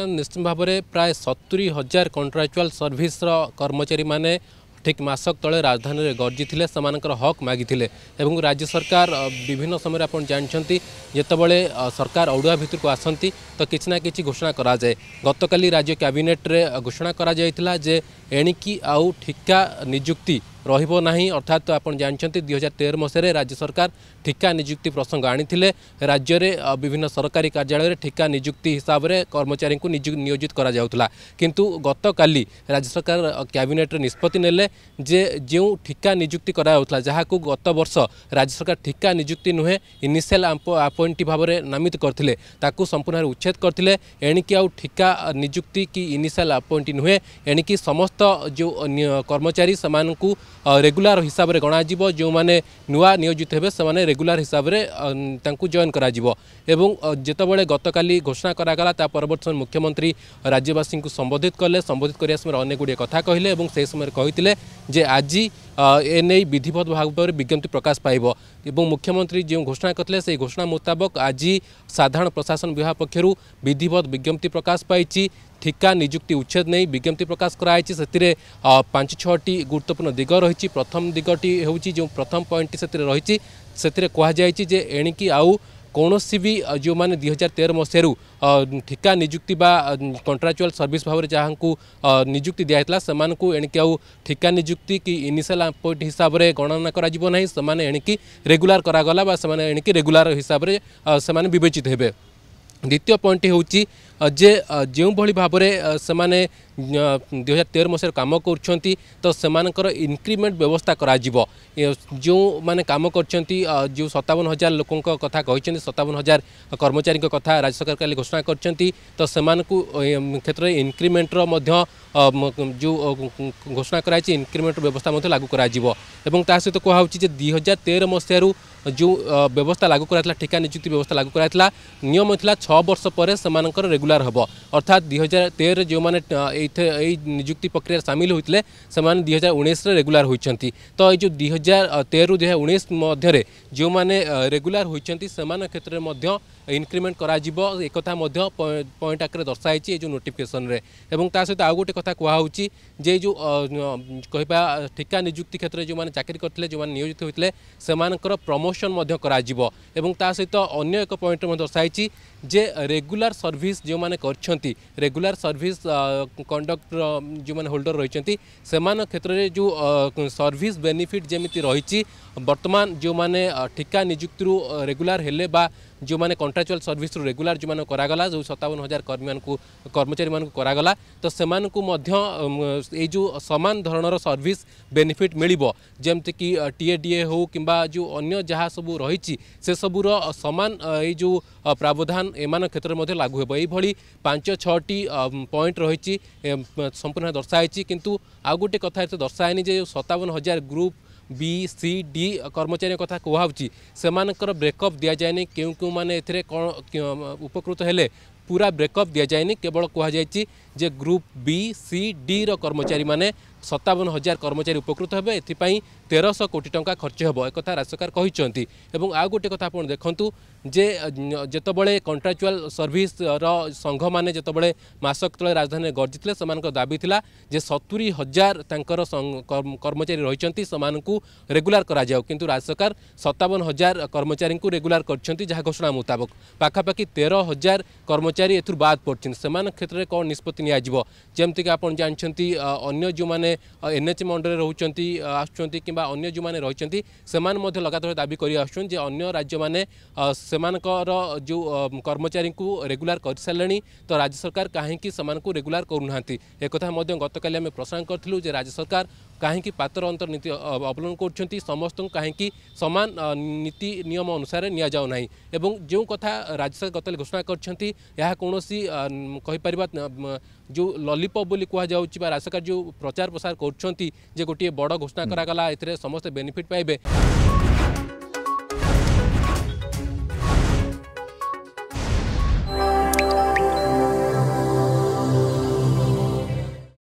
बर्तमान निश्चित भाव में प्राय सतुरी हजार कंट्राक्चुआल सर्विस कर्मचारी मैंने ठीक मसक तले राजधानी में गर्जी से हक मागिते राज्य सरकार विभिन्न समय आप जानते जोबले सरकार अड़ुआ भितर को आसती तो किसी ना कि घोषणा कराए गत राज्य कैबिनेट्रे घोषणा कर एणिकी आउ ठिका निजुक्ति रही अर्थात तो आपड़ जानते दुई हजार तेर मसीह राज्य सरकार ठिका निजुक्ति प्रसंग आनी राज्य में विभिन्न सरकारी कार्यालय ठिका निजुक्ति हिसाब से कर्मचारी को नियोजित करा किंतु गत काली राज्य सरकार कैबिनेट निष्पत्ति ने जो ठिका निजुक्ति कराला जहाँ गत वर्ष राज्य सरकार ठिका निजुक्ति नुहे इनिशियाल आपइंट भाव में नामित करते संपूर्ण उच्छेद करते एणिकी आउ ठिका निजुक्ति कि इनिशियाल आपइंट नुहे एणिकी समस्त जो कर्मचारी से को ରେଗୁଲାର ହିସାବରେ ଗଣାଯିବ ଯେଉଁମାନେ ନୂଆ ନିୟୋଜିତ ହେବେ ସେମାନେ ରେଗୁଲାର ହିସାବରେ ତାଙ୍କୁ ଜଏନ୍ କରାଯିବ ଏବଂ ଯେତେବେଳେ ଗତକାଲି ଘୋଷଣା କରାଗଲା ତା ପରବର୍ତ୍ତୀ ସମୟରେ ମୁଖ୍ୟମନ୍ତ୍ରୀ ରାଜ୍ୟବାସୀଙ୍କୁ ସମ୍ବୋଧିତ କଲେ ସମ୍ବୋଧିତ କରିବା ସମୟରେ ଅନେକ ଗୁଡ଼ିଏ କଥା କହିଲେ ଏବଂ ସେହି ସମୟରେ କହିଥିଲେ ଯେ ଆଜି ଏନେଇ ବିଧିବଦ୍ଧ ଭାବରେ ବିଜ୍ଞପ୍ତି ପ୍ରକାଶ ପାଇବ ଏବଂ ମୁଖ୍ୟମନ୍ତ୍ରୀ ଯେଉଁ ଘୋଷଣା କରିଥିଲେ ସେହି ଘୋଷଣା ମୁତାବକ ଆଜି ସାଧାରଣ ପ୍ରଶାସନ ବିଭାଗ ପକ୍ଷରୁ ବିଧିବଦ୍ଧ ବିଜ୍ଞପ୍ତି ପ୍ରକାଶ ପାଇଛି ঠিকা ନିଯୁକ୍ତି ଉଚ୍ଛେଦ ନେଇ ବିଜ୍ଞପ୍ତି ପ୍ରକାଶ କରାଯାଇଛି ସେଥିରେ ପାଞ୍ଚ ଛଅଟି ଗୁରୁତ୍ୱପୂର୍ଣ୍ଣ ଦିଗ ରହିଛି ପ୍ରଥମ ଦିଗଟି ହେଉଛି ଯେଉଁ ପ୍ରଥମ ପଏଣ୍ଟଟି ସେଥିରେ ରହିଛି ସେଥିରେ କୁହାଯାଇଛି ଯେ ଏଣିକି ଆଉ କୌଣସି ବି ଯେଉଁମାନେ ଦୁଇ ହଜାର ତେର ମସିହାରୁ ଠିକା ନିଯୁକ୍ତି ବା କଣ୍ଟ୍ରାଚୁଆଲ୍ ସର୍ଭିସ୍ ଭାବରେ ଯାହାଙ୍କୁ ନିଯୁକ୍ତି ଦିଆଯାଇଥିଲା ସେମାନଙ୍କୁ ଏଣିକି ଆଉ ଠିକା ନିଯୁକ୍ତି କି ଇନିସିଆଲ୍ ଆପଏଣ୍ଟ ହିସାବରେ ଗଣନା କରାଯିବ ନାହିଁ ସେମାନେ ଏଣିକି ରେଗୁଲାର କରାଗଲା ବା ସେମାନେ ଏଣିକି ରେଗୁଲାର ହିସାବରେ ସେମାନେ ବିବେଚିତ ହେବେ ଦ୍ୱିତୀୟ ପଏଣ୍ଟଟି ହେଉଛି जे जो भाई भाव से दुहजार तेर मसीह कम कर तो सेमकर इनक्रिमेंट व्यवस्था करो मैंने कम कर जो सतावन हजार लोक कथा कही सतावन हजार कर्मचारियों कथ राज्य सरकार कल घोषणा कर तो क्षेत्र में इनक्रिमेंटर जो घोषणा कर इनक्रिमेंट व्यवस्था लागू होता सहित कहु दुई हजार तेर मसीह जो व्यवस्था लागू करा ठिका निजुक्ति व्यवस्था लागू करा नियम होता छः वर्ष पर रेगुले ପପୁଲାର ହେବ ଅର୍ଥାତ୍ ଦୁଇ ହଜାର ତେରରେ ଯେଉଁମାନେ ଏଇ ନିଯୁକ୍ତି ପ୍ରକ୍ରିୟାରେ ସାମିଲ ହୋଇଥିଲେ ସେମାନେ ଦୁଇ ହଜାର ଉଣେଇଶରେ ରେଗୁଲାର ହୋଇଛନ୍ତି ତ ଏଇ ଯେଉଁ ଦୁଇ ହଜାର ତେରରୁ ଦୁଇ ହଜାର ଉଣେଇଶ ମଧ୍ୟରେ ଯେଉଁମାନେ ରେଗୁଲାର ହୋଇଛନ୍ତି ସେମାନଙ୍କ କ୍ଷେତ୍ରରେ ମଧ୍ୟ ଇନକ୍ରିମେଣ୍ଟ କରାଯିବ ଏକଥା ମଧ୍ୟ ପଏଣ୍ଟ ଆକାରରେ ଦର୍ଶାଯାଇଛି ଏ ଯେଉଁ ନୋଟିଫିକେସନରେ ଏବଂ ତା ସହିତ ଆଉ ଗୋଟେ କଥା କୁହାହେଉଛି ଯେ ଯେଉଁ କହିବା ଠିକା ନିଯୁକ୍ତି କ୍ଷେତ୍ରରେ ଯେଉଁମାନେ ଚାକିରି କରିଥିଲେ ଯେଉଁମାନେ ନିୟୋଜିତ ହୋଇଥିଲେ ସେମାନଙ୍କର ପ୍ରମୋସନ୍ ମଧ୍ୟ କରାଯିବ ଏବଂ ତା ସହିତ ଅନ୍ୟ ଏକ ପଏଣ୍ଟ ମଧ୍ୟ ଦର୍ଶାଯାଇଛି ଯେ ରେଗୁଲାର ସର୍ଭିସ୍ ଯେଉଁ मैंने करेगुला सर्विस कंडक्टर जो मैंने होल्डर रही क्षेत्र में जो सर्विस बेनिफिट जमी रही बर्तमान जो मैंने ठिका निजुक्ति रेगुला ଯେଉଁମାନେ କଣ୍ଟ୍ରାଚୁଆଲ୍ ସର୍ଭିସରୁ ରେଗୁଲାର ଯେଉଁମାନଙ୍କୁ କରାଗଲା ଯେଉଁ ସତାବନ ହଜାର କର୍ମୀମାନଙ୍କୁ କର୍ମଚାରୀମାନଙ୍କୁ କରାଗଲା ତ ସେମାନଙ୍କୁ ମଧ୍ୟ ଏଇ ଯେଉଁ ସମାନ ଧରଣର ସର୍ଭିସ୍ ବେନିଫିଟ୍ ମିଳିବ ଯେମିତିକି ଟିଏ ଡିଏ ହେଉ କିମ୍ବା ଯେଉଁ ଅନ୍ୟ ଯାହା ସବୁ ରହିଛି ସେସବୁର ସମାନ ଏଇ ଯେଉଁ ପ୍ରାବଧାନ ଏମାନଙ୍କ କ୍ଷେତ୍ରରେ ମଧ୍ୟ ଲାଗୁ ହେବ ଏଇଭଳି ପାଞ୍ଚ ଛଅଟି ପଏଣ୍ଟ ରହିଛି ସମ୍ପୂର୍ଣ୍ଣ ଦର୍ଶାହେଇଛି କିନ୍ତୁ ଆଉ ଗୋଟେ କଥା ଏତେ ଦର୍ଶାହେନି ଯେ ସତାବନ ହଜାର ଗ୍ରୁପ୍ বি সি ডি কর্মচারী কথা কুহাউছি সেমানকর ব্রেকঅপ দিয়া যায়নি কেউ কেউ মানে এতে কোণ উপকৃত হলে पूरा ब्रेकअप दि जाए केवल कहुई जे ग्रुप बी सी डी रो कर्मचारी मैंने ସତାବନ ହଜାର କର୍ମଚାରୀ ଉପକୃତ ହେବେ ଏଥିପାଇଁ ତେରଶହ କୋଟି ଟଙ୍କା ଖର୍ଚ୍ଚ ହେବ ଏକଥା ରାଜ୍ୟ ସରକାର କହିଛନ୍ତି ଏବଂ ଆଉ ଗୋଟେ କଥା ଆପଣ ଦେଖନ୍ତୁ ଯେ ଯେତେବେଳେ କଣ୍ଟ୍ରାକ୍ଚୁଆଲ ସର୍ଭିସର ସଂଘମାନେ ଯେତେବେଳେ ମାସକ ତଳେ ରାଜଧାନୀରେ ଗର୍ଜିଥିଲେ ସେମାନଙ୍କ ଦାବି ଥିଲା ଯେ ସତୁରି ହଜାର ତାଙ୍କର କର୍ମଚାରୀ ରହିଛନ୍ତି ସେମାନଙ୍କୁ ରେଗୁଲାର କରାଯାଉ କିନ୍ତୁ ରାଜ୍ୟ ସରକାର ସତାବନ ହଜାର କର୍ମଚାରୀଙ୍କୁ ରେଗୁଲାର କରିଛନ୍ତି ଯାହା ଘୋଷଣା ମୁତାବକ ପାଖାପାଖି ତେର ହଜାର କର୍ମଚାରୀ ଏଥିରୁ ବାଦ୍ ପଡ଼ିଛନ୍ତି ସେମାନଙ୍କ କ୍ଷେତ୍ରରେ କ'ଣ ନିଷ୍ପତ୍ତି ନିଆଯିବ ଯେମିତିକି ଆପଣ ଜାଣିଛନ୍ତି ଅନ୍ୟ ଯେଉଁମାନେ मैंने एन एच मंडल रोचार कि अन्य जो मैंने रही लगातार दाबी कर राज्य मैंने जो कर्मचारी को रेगुलार कर सारे तो राज्य सरकार कहीं रेगुलार करूना एक गत काली प्रसारण करूँ राज्य सरकार କାହିଁକି ପାତର ଅନ୍ତର ନୀତି ଅବଲମ୍ବନ କରୁଛନ୍ତି ସମସ୍ତଙ୍କୁ କାହିଁକି ସମାନ ନୀତି ନିୟମ ଅନୁସାରେ ନିଆଯାଉ ନାହିଁ ଏବଂ ଯେଉଁ କଥା ରାଜ୍ୟ ସରକାର ଗତକାଲି ଘୋଷଣା କରିଛନ୍ତି ଏହା କୌଣସି କହିପାରିବା ଯେଉଁ ଲଲିପପ୍ ବୋଲି କୁହାଯାଉଛି ବା ରାଜ୍ୟ ସରକାର ଯେଉଁ ପ୍ରଚାର ପ୍ରସାର କରୁଛନ୍ତି ଯେ ଗୋଟିଏ ବଡ଼ ଘୋଷଣା କରାଗଲା ଏଥିରେ ସମସ୍ତେ ବେନିଫିଟ୍ ପାଇବେ